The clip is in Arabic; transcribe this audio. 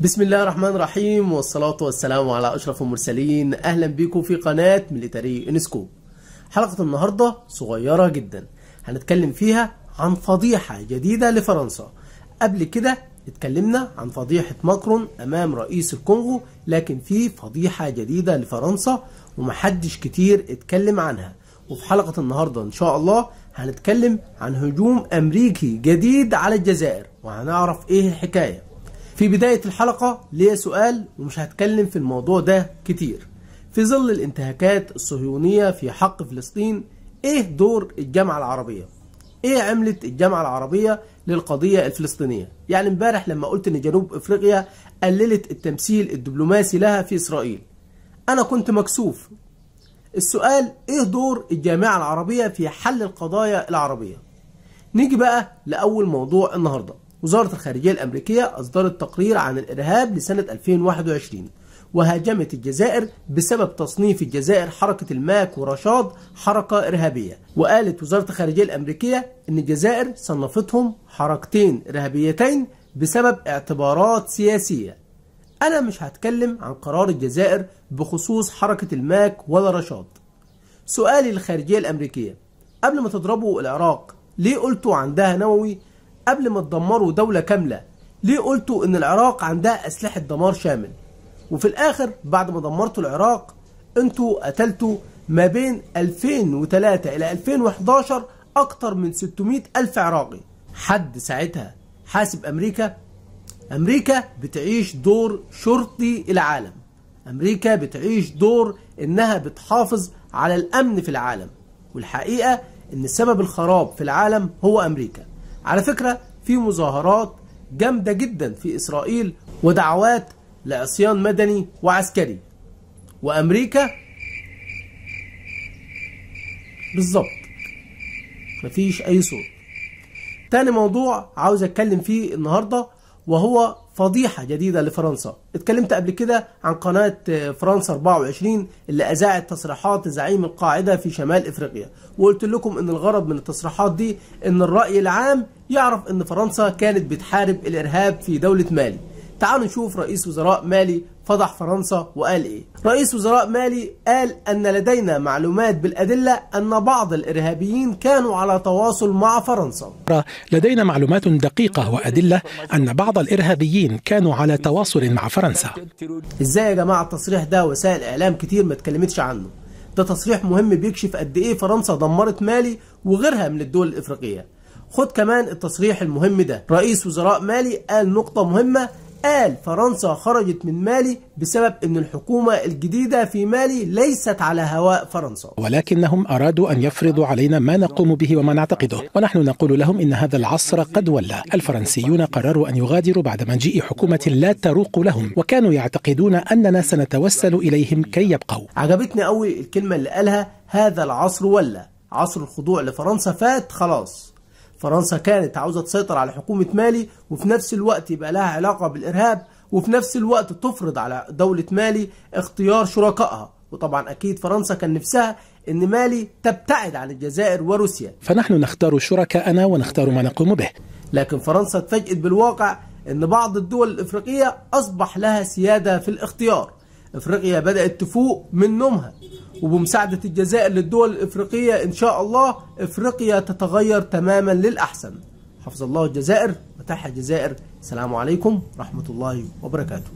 بسم الله الرحمن الرحيم والصلاة والسلام على أشرف المرسلين أهلا بيكم في قناة ميليتري إنسكوب حلقة النهاردة صغيرة جدا هنتكلم فيها عن فضيحة جديدة لفرنسا قبل كده اتكلمنا عن فضيحة ماكرون أمام رئيس الكونغو لكن في فضيحة جديدة لفرنسا ومحدش كتير اتكلم عنها وفي حلقة النهاردة إن شاء الله هنتكلم عن هجوم أمريكي جديد على الجزائر وهنعرف إيه الحكاية في بداية الحلقة ليا سؤال ومش هتكلم في الموضوع ده كتير في ظل الانتهاكات الصهيونية في حق فلسطين ايه دور الجامعة العربية؟ ايه عملت الجامعة العربية للقضية الفلسطينية؟ يعني امبارح لما قلت ان جنوب افريقيا قللت التمثيل الدبلوماسي لها في اسرائيل انا كنت مكسوف السؤال ايه دور الجامعة العربية في حل القضايا العربية؟ نيجي بقى لأول موضوع النهارده وزارة الخارجية الأمريكية أصدرت تقرير عن الإرهاب لسنة 2021 وهاجمت الجزائر بسبب تصنيف الجزائر حركة الماك ورشاد حركة إرهابية وقالت وزارة الخارجية الأمريكية أن الجزائر صنفتهم حركتين إرهابيتين بسبب اعتبارات سياسية أنا مش هتكلم عن قرار الجزائر بخصوص حركة الماك ولا رشاد سؤالي للخارجية الأمريكية قبل ما تضربوا العراق ليه قلتوا عندها نووي قبل ما تدمروا دولة كاملة ليه قلتوا ان العراق عندها اسلحة دمار شامل وفي الاخر بعد ما دمرتوا العراق انتوا قتلتوا ما بين 2003 الى 2011 اكتر من 600 الف عراقي حد ساعتها حاسب امريكا امريكا بتعيش دور شرطي العالم امريكا بتعيش دور انها بتحافظ على الامن في العالم والحقيقة ان سبب الخراب في العالم هو امريكا على فكرة في مظاهرات جامدة جدا في إسرائيل ودعوات لعصيان مدني وعسكري وأمريكا بالظبط مفيش أي صوت تاني موضوع عاوز أتكلم فيه النهاردة وهو فضيحه جديده لفرنسا اتكلمت قبل كده عن قناه آه، فرنسا 24 اللي اذاعت تصريحات زعيم القاعده في شمال افريقيا وقلت لكم ان الغرض من التصريحات دي ان الراي العام يعرف ان فرنسا كانت بتحارب الارهاب في دوله مالي تعالوا نشوف رئيس وزراء مالي فضح فرنسا وقال ايه رئيس وزراء مالي قال ان لدينا معلومات بالادله ان بعض الارهابيين كانوا على تواصل مع فرنسا لدينا معلومات دقيقه وادله ان بعض الارهابيين كانوا على تواصل مع فرنسا ازاي يا جماعه التصريح ده وسائل اعلام كتير ما اتكلمتش عنه ده تصريح مهم بيكشف قد ايه فرنسا دمرت مالي وغيرها من الدول الافريقيه خد كمان التصريح المهم ده رئيس وزراء مالي قال نقطه مهمه قال فرنسا خرجت من مالي بسبب أن الحكومة الجديدة في مالي ليست على هواء فرنسا ولكنهم أرادوا أن يفرضوا علينا ما نقوم به وما نعتقده ونحن نقول لهم إن هذا العصر قد ولى الفرنسيون قرروا أن يغادروا بعد مجيء حكومة لا تروق لهم وكانوا يعتقدون أننا سنتوسل إليهم كي يبقوا عجبتني قوي الكلمة اللي قالها هذا العصر ولى عصر الخضوع لفرنسا فات خلاص فرنسا كانت عاوزة تسيطر على حكومة مالي وفي نفس الوقت يبقى لها علاقة بالإرهاب وفي نفس الوقت تفرض على دولة مالي اختيار شركائها وطبعا أكيد فرنسا كان نفسها أن مالي تبتعد عن الجزائر وروسيا فنحن نختار شركاءنا ونختار ما نقوم به لكن فرنسا اتفاجئت بالواقع أن بعض الدول الإفريقية أصبح لها سيادة في الاختيار إفريقيا بدأت تفوق من نومها وبمساعدة الجزائر للدول الإفريقية إن شاء الله إفريقيا تتغير تماما للأحسن حفظ الله الجزائر وتحيا الجزائر السلام عليكم ورحمة الله وبركاته